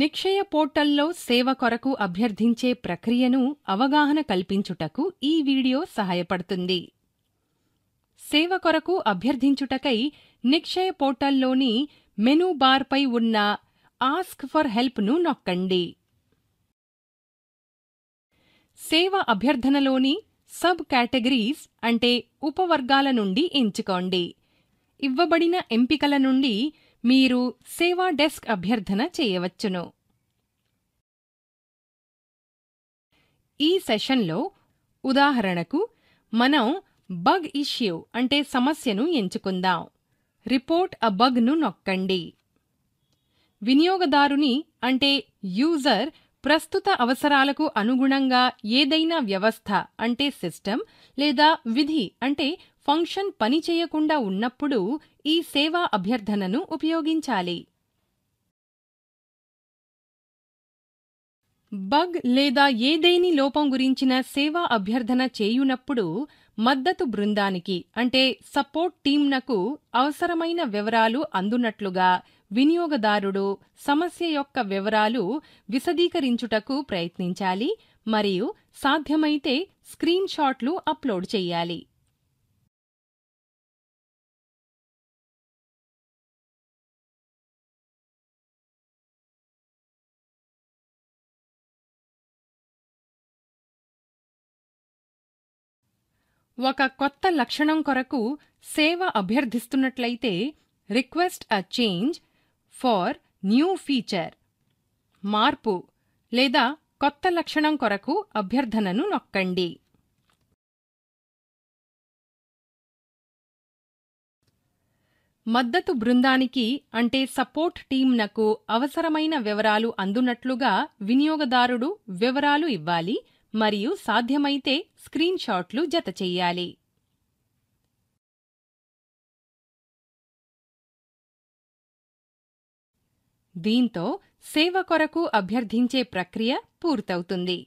నిక్షయ పోర్టల్లో సేవ కొరకు అభ్యర్థించే ప్రక్రియను అవగాహన కల్పించుటకు ఈ వీడియో సహాయపడుతుంది సేవ కొరకు అభ్యర్థించుటకై నిక్షయ పోర్టల్లోని మెనూ బార్పై ఉన్న ఆస్క్ ఫర్ హెల్ప్ను నొక్కండి సేవ అభ్యర్థనలోని సబ్ కేటగిరీస్ అంటే ఉపవర్గాల నుండి ఎంచుకోండి ఇవ్వబడిన ఎంపికల నుండి మీరు సేవా డెస్క్ అభ్యర్థన చేయవచ్చును ఈ సెషన్లో ఉదాహరణకు మనం బగ్ ఇష్యూ అంటే సమస్యను ఎంచుకుందాం రిపోర్ట్ అ బగ్ను నొక్కండి వినియోగదారుని అంటే యూజర్ ప్రస్తుత అవసరాలకు అనుగుణంగా ఏదైనా వ్యవస్థ అంటే సిస్టమ్ లేదా విధి అంటే ఫంక్షన్ పనిచేయకుండా ఉన్నప్పుడు ఈ సేవా అభ్యర్థనను ఉపయోగించాలి బగ్ లేదా ఏదేని లోపం గురించిన సేవా అభ్యర్థన చేయునప్పుడు మద్దతు బృందానికి అంటే సపోర్ట్ టీంనకు అవసరమైన వివరాలు అందునట్లుగా వినియోగదారుడు సమస్య యొక్క వివరాలు విశదీకరించుటకు ప్రయత్నించాలి మరియు సాధ్యమైతే స్క్రీన్ షాట్లు అప్లోడ్ చేయాలి ఒక కొత్త లక్షణం కొరకు సేవ అభ్యర్థిస్తున్నట్లయితే request a change for new feature మార్పు లేదా కొత్త లక్షణం కొరకు అభ్యర్థనను నొక్కండి మద్దతు బృందానికి అంటే సపోర్ట్ టీంనకు అవసరమైన వివరాలు అందునట్లుగా వినియోగదారుడు వివరాలు ఇవ్వాలి మరియు సాధ్యమైతే స్క్రీన్షాట్లు జతచెయ్యాలి దీంతో సేవ కొరకు అభ్యర్థించే ప్రక్రియ పూర్తవుతుంది